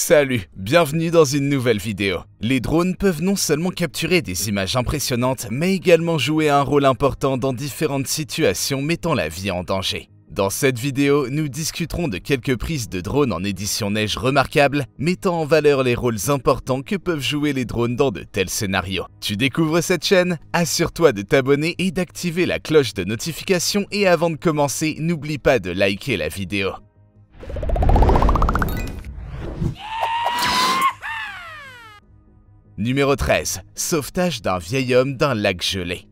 Salut, bienvenue dans une nouvelle vidéo. Les drones peuvent non seulement capturer des images impressionnantes, mais également jouer un rôle important dans différentes situations mettant la vie en danger. Dans cette vidéo, nous discuterons de quelques prises de drones en édition neige remarquables, mettant en valeur les rôles importants que peuvent jouer les drones dans de tels scénarios. Tu découvres cette chaîne Assure-toi de t'abonner et d'activer la cloche de notification et avant de commencer, n'oublie pas de liker la vidéo. Numéro 13. Sauvetage d'un vieil homme d'un lac gelé.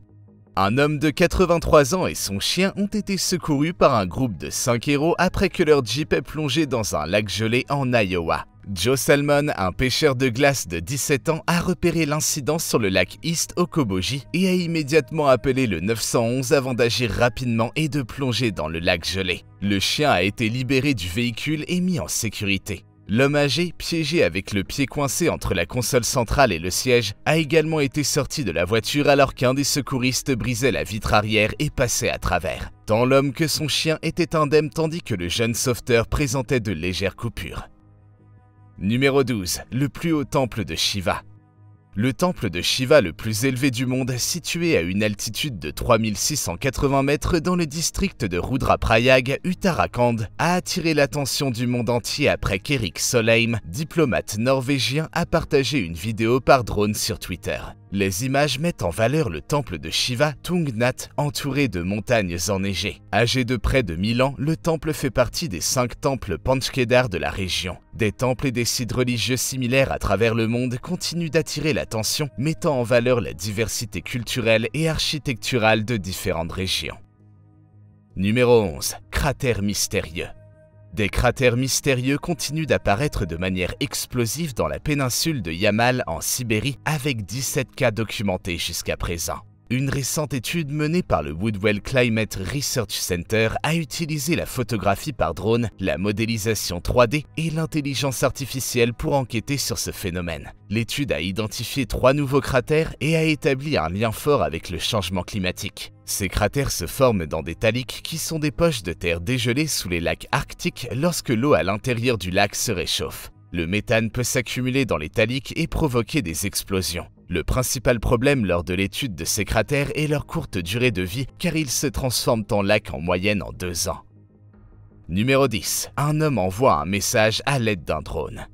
Un homme de 83 ans et son chien ont été secourus par un groupe de 5 héros après que leur jeep ait plongé dans un lac gelé en Iowa. Joe Salmon, un pêcheur de glace de 17 ans, a repéré l'incident sur le lac East Okoboji et a immédiatement appelé le 911 avant d'agir rapidement et de plonger dans le lac gelé. Le chien a été libéré du véhicule et mis en sécurité. L'homme âgé, piégé avec le pied coincé entre la console centrale et le siège, a également été sorti de la voiture alors qu'un des secouristes brisait la vitre arrière et passait à travers. Tant l'homme que son chien étaient indemnes tandis que le jeune sauveteur présentait de légères coupures. Numéro 12. Le plus haut temple de Shiva. Le temple de Shiva le plus élevé du monde situé à une altitude de 3680 mètres dans le district de Rudraprayag, Uttarakhand, a attiré l'attention du monde entier après qu'Erik Soleim, diplomate norvégien, a partagé une vidéo par drone sur Twitter. Les images mettent en valeur le temple de Shiva Tungnat entouré de montagnes enneigées. Âgé de près de 1000 ans, le temple fait partie des cinq temples Panchkedar de la région. Des temples et des sites religieux similaires à travers le monde continuent d'attirer l'attention, mettant en valeur la diversité culturelle et architecturale de différentes régions. Numéro 11. Cratère mystérieux. Des cratères mystérieux continuent d'apparaître de manière explosive dans la péninsule de Yamal en Sibérie avec 17 cas documentés jusqu'à présent. Une récente étude menée par le Woodwell Climate Research Center a utilisé la photographie par drone, la modélisation 3D et l'intelligence artificielle pour enquêter sur ce phénomène. L'étude a identifié trois nouveaux cratères et a établi un lien fort avec le changement climatique. Ces cratères se forment dans des taliques qui sont des poches de terre dégelées sous les lacs arctiques lorsque l'eau à l'intérieur du lac se réchauffe. Le méthane peut s'accumuler dans les taliques et provoquer des explosions. Le principal problème lors de l'étude de ces cratères est leur courte durée de vie car ils se transforment en lac en moyenne en deux ans. Numéro 10. Un homme envoie un message à l'aide d'un drone.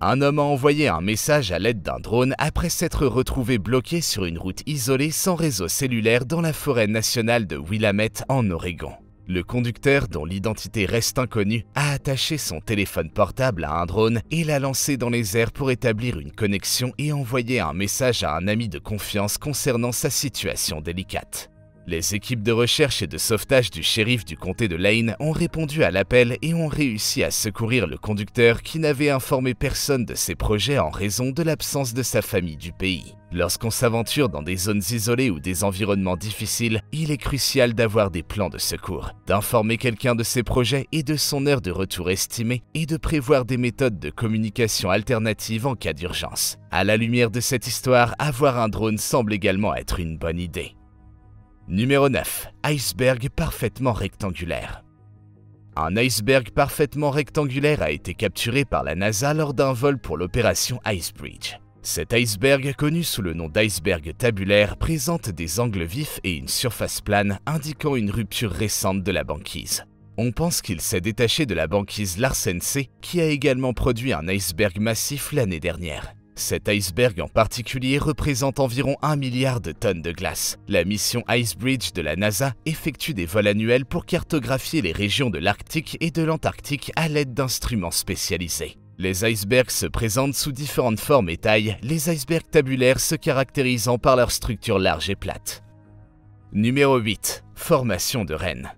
Un homme a envoyé un message à l'aide d'un drone après s'être retrouvé bloqué sur une route isolée sans réseau cellulaire dans la forêt nationale de Willamette en Oregon. Le conducteur, dont l'identité reste inconnue, a attaché son téléphone portable à un drone et l'a lancé dans les airs pour établir une connexion et envoyer un message à un ami de confiance concernant sa situation délicate. Les équipes de recherche et de sauvetage du shérif du comté de Lane ont répondu à l'appel et ont réussi à secourir le conducteur qui n'avait informé personne de ses projets en raison de l'absence de sa famille du pays. Lorsqu'on s'aventure dans des zones isolées ou des environnements difficiles, il est crucial d'avoir des plans de secours, d'informer quelqu'un de ses projets et de son heure de retour estimée, et de prévoir des méthodes de communication alternatives en cas d'urgence. À la lumière de cette histoire, avoir un drone semble également être une bonne idée. Numéro 9. Iceberg parfaitement rectangulaire. Un iceberg parfaitement rectangulaire a été capturé par la NASA lors d'un vol pour l'opération Icebridge. Cet iceberg, connu sous le nom d'iceberg tabulaire, présente des angles vifs et une surface plane indiquant une rupture récente de la banquise. On pense qu'il s'est détaché de la banquise Larsen C, qui a également produit un iceberg massif l'année dernière. Cet iceberg en particulier représente environ 1 milliard de tonnes de glace. La mission IceBridge de la NASA effectue des vols annuels pour cartographier les régions de l'Arctique et de l'Antarctique à l'aide d'instruments spécialisés. Les icebergs se présentent sous différentes formes et tailles, les icebergs tabulaires se caractérisant par leur structure large et plate. Numéro 8. Formation de Rennes.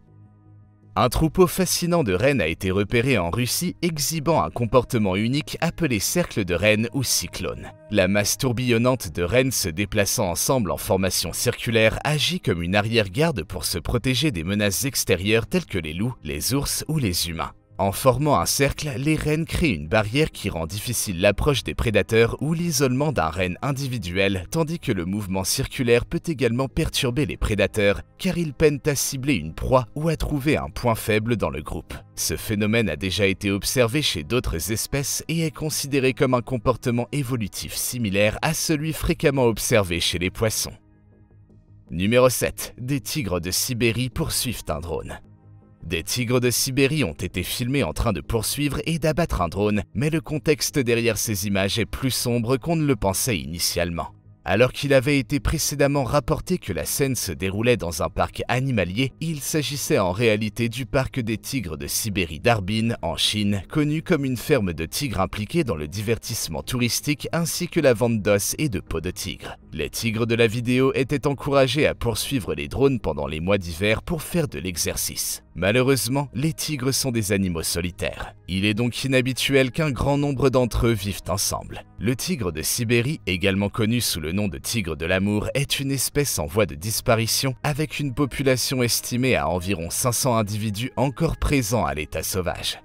Un troupeau fascinant de rennes a été repéré en Russie exhibant un comportement unique appelé cercle de rennes ou cyclone. La masse tourbillonnante de rennes se déplaçant ensemble en formation circulaire agit comme une arrière-garde pour se protéger des menaces extérieures telles que les loups, les ours ou les humains. En formant un cercle, les rennes créent une barrière qui rend difficile l'approche des prédateurs ou l'isolement d'un renne individuel, tandis que le mouvement circulaire peut également perturber les prédateurs, car ils peinent à cibler une proie ou à trouver un point faible dans le groupe. Ce phénomène a déjà été observé chez d'autres espèces et est considéré comme un comportement évolutif similaire à celui fréquemment observé chez les poissons. Numéro 7. Des tigres de Sibérie poursuivent un drone. Des tigres de Sibérie ont été filmés en train de poursuivre et d'abattre un drone, mais le contexte derrière ces images est plus sombre qu'on ne le pensait initialement. Alors qu'il avait été précédemment rapporté que la scène se déroulait dans un parc animalier, il s'agissait en réalité du parc des tigres de Sibérie d'Arbin, en Chine, connu comme une ferme de tigres impliquée dans le divertissement touristique ainsi que la vente d'os et de peaux de tigres. Les tigres de la vidéo étaient encouragés à poursuivre les drones pendant les mois d'hiver pour faire de l'exercice. Malheureusement, les tigres sont des animaux solitaires. Il est donc inhabituel qu'un grand nombre d'entre eux vivent ensemble. Le tigre de Sibérie, également connu sous le nom de tigre de l'amour, est une espèce en voie de disparition avec une population estimée à environ 500 individus encore présents à l'état sauvage.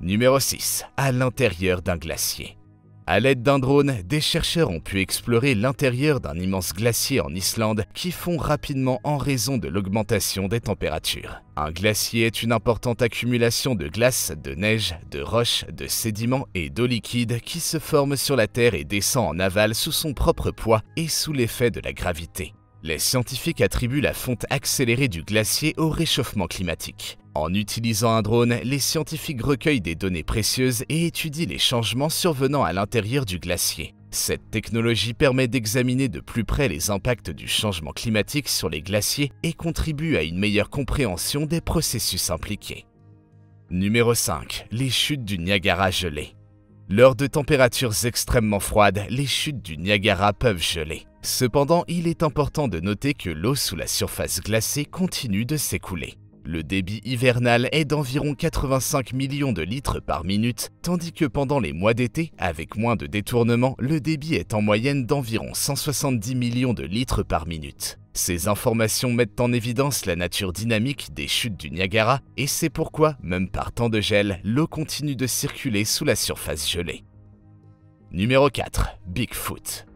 Numéro 6. À l'intérieur d'un glacier. A l'aide d'un drone, des chercheurs ont pu explorer l'intérieur d'un immense glacier en Islande qui fond rapidement en raison de l'augmentation des températures. Un glacier est une importante accumulation de glace, de neige, de roches, de sédiments et d'eau liquide qui se forme sur la Terre et descend en aval sous son propre poids et sous l'effet de la gravité. Les scientifiques attribuent la fonte accélérée du glacier au réchauffement climatique. En utilisant un drone, les scientifiques recueillent des données précieuses et étudient les changements survenant à l'intérieur du glacier. Cette technologie permet d'examiner de plus près les impacts du changement climatique sur les glaciers et contribue à une meilleure compréhension des processus impliqués. Numéro 5. Les chutes du Niagara gelées. Lors de températures extrêmement froides, les chutes du Niagara peuvent geler. Cependant, il est important de noter que l'eau sous la surface glacée continue de s'écouler. Le débit hivernal est d'environ 85 millions de litres par minute, tandis que pendant les mois d'été, avec moins de détournements, le débit est en moyenne d'environ 170 millions de litres par minute. Ces informations mettent en évidence la nature dynamique des chutes du Niagara, et c'est pourquoi, même par temps de gel, l'eau continue de circuler sous la surface gelée. Numéro 4. Bigfoot.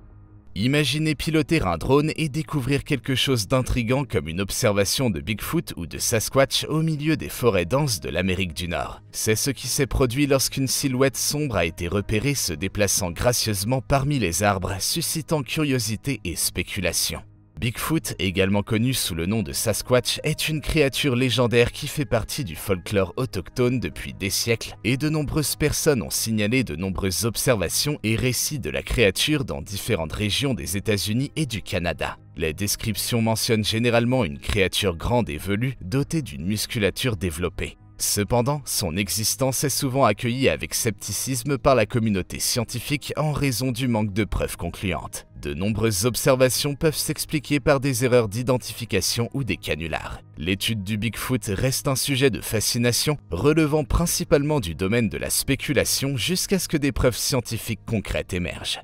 Imaginez piloter un drone et découvrir quelque chose d'intrigant comme une observation de Bigfoot ou de Sasquatch au milieu des forêts denses de l'Amérique du Nord. C'est ce qui s'est produit lorsqu'une silhouette sombre a été repérée se déplaçant gracieusement parmi les arbres, suscitant curiosité et spéculation. Bigfoot, également connu sous le nom de Sasquatch, est une créature légendaire qui fait partie du folklore autochtone depuis des siècles et de nombreuses personnes ont signalé de nombreuses observations et récits de la créature dans différentes régions des États-Unis et du Canada. Les descriptions mentionnent généralement une créature grande et velue dotée d'une musculature développée. Cependant, son existence est souvent accueillie avec scepticisme par la communauté scientifique en raison du manque de preuves concluantes. De nombreuses observations peuvent s'expliquer par des erreurs d'identification ou des canulars. L'étude du Bigfoot reste un sujet de fascination, relevant principalement du domaine de la spéculation jusqu'à ce que des preuves scientifiques concrètes émergent.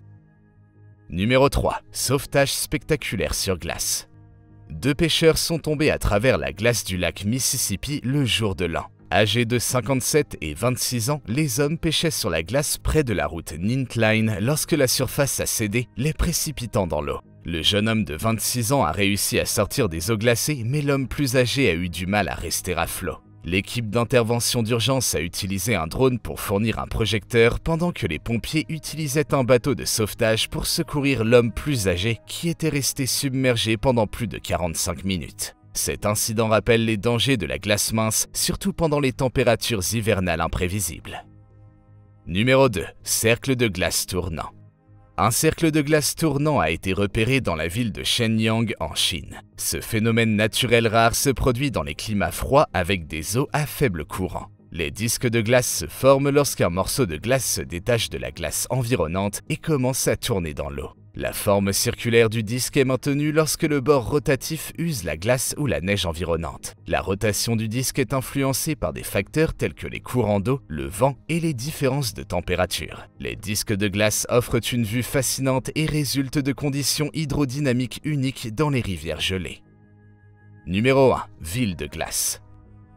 Numéro 3. Sauvetage spectaculaire sur glace. Deux pêcheurs sont tombés à travers la glace du lac Mississippi le jour de l'an. Âgés de 57 et 26 ans, les hommes pêchaient sur la glace près de la route Nintline lorsque la surface a cédé, les précipitant dans l'eau. Le jeune homme de 26 ans a réussi à sortir des eaux glacées, mais l'homme plus âgé a eu du mal à rester à flot. L'équipe d'intervention d'urgence a utilisé un drone pour fournir un projecteur pendant que les pompiers utilisaient un bateau de sauvetage pour secourir l'homme plus âgé qui était resté submergé pendant plus de 45 minutes. Cet incident rappelle les dangers de la glace mince, surtout pendant les températures hivernales imprévisibles. Numéro 2. Cercle de glace tournant. Un cercle de glace tournant a été repéré dans la ville de Shenyang en Chine. Ce phénomène naturel rare se produit dans les climats froids avec des eaux à faible courant. Les disques de glace se forment lorsqu'un morceau de glace se détache de la glace environnante et commence à tourner dans l'eau. La forme circulaire du disque est maintenue lorsque le bord rotatif use la glace ou la neige environnante. La rotation du disque est influencée par des facteurs tels que les courants d'eau, le vent et les différences de température. Les disques de glace offrent une vue fascinante et résultent de conditions hydrodynamiques uniques dans les rivières gelées. Numéro 1. Ville de glace.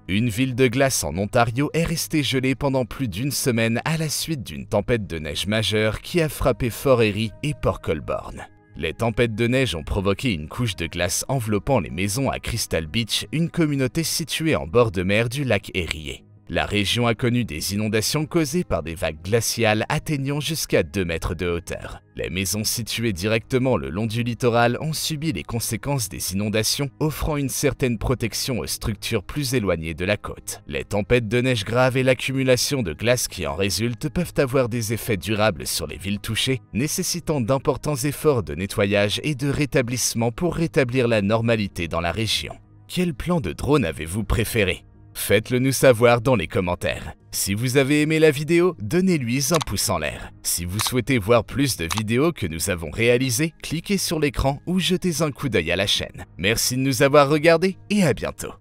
Une ville de glace en Ontario est restée gelée pendant plus d'une semaine à la suite d'une tempête de neige majeure qui a frappé Fort Erie et Port Colborne. Les tempêtes de neige ont provoqué une couche de glace enveloppant les maisons à Crystal Beach, une communauté située en bord de mer du lac Erie. La région a connu des inondations causées par des vagues glaciales atteignant jusqu'à 2 mètres de hauteur. Les maisons situées directement le long du littoral ont subi les conséquences des inondations, offrant une certaine protection aux structures plus éloignées de la côte. Les tempêtes de neige graves et l'accumulation de glace qui en résulte peuvent avoir des effets durables sur les villes touchées, nécessitant d'importants efforts de nettoyage et de rétablissement pour rétablir la normalité dans la région. Quel plan de drone avez-vous préféré Faites-le nous savoir dans les commentaires. Si vous avez aimé la vidéo, donnez-lui un pouce en l'air. Si vous souhaitez voir plus de vidéos que nous avons réalisées, cliquez sur l'écran ou jetez un coup d'œil à la chaîne. Merci de nous avoir regardés et à bientôt.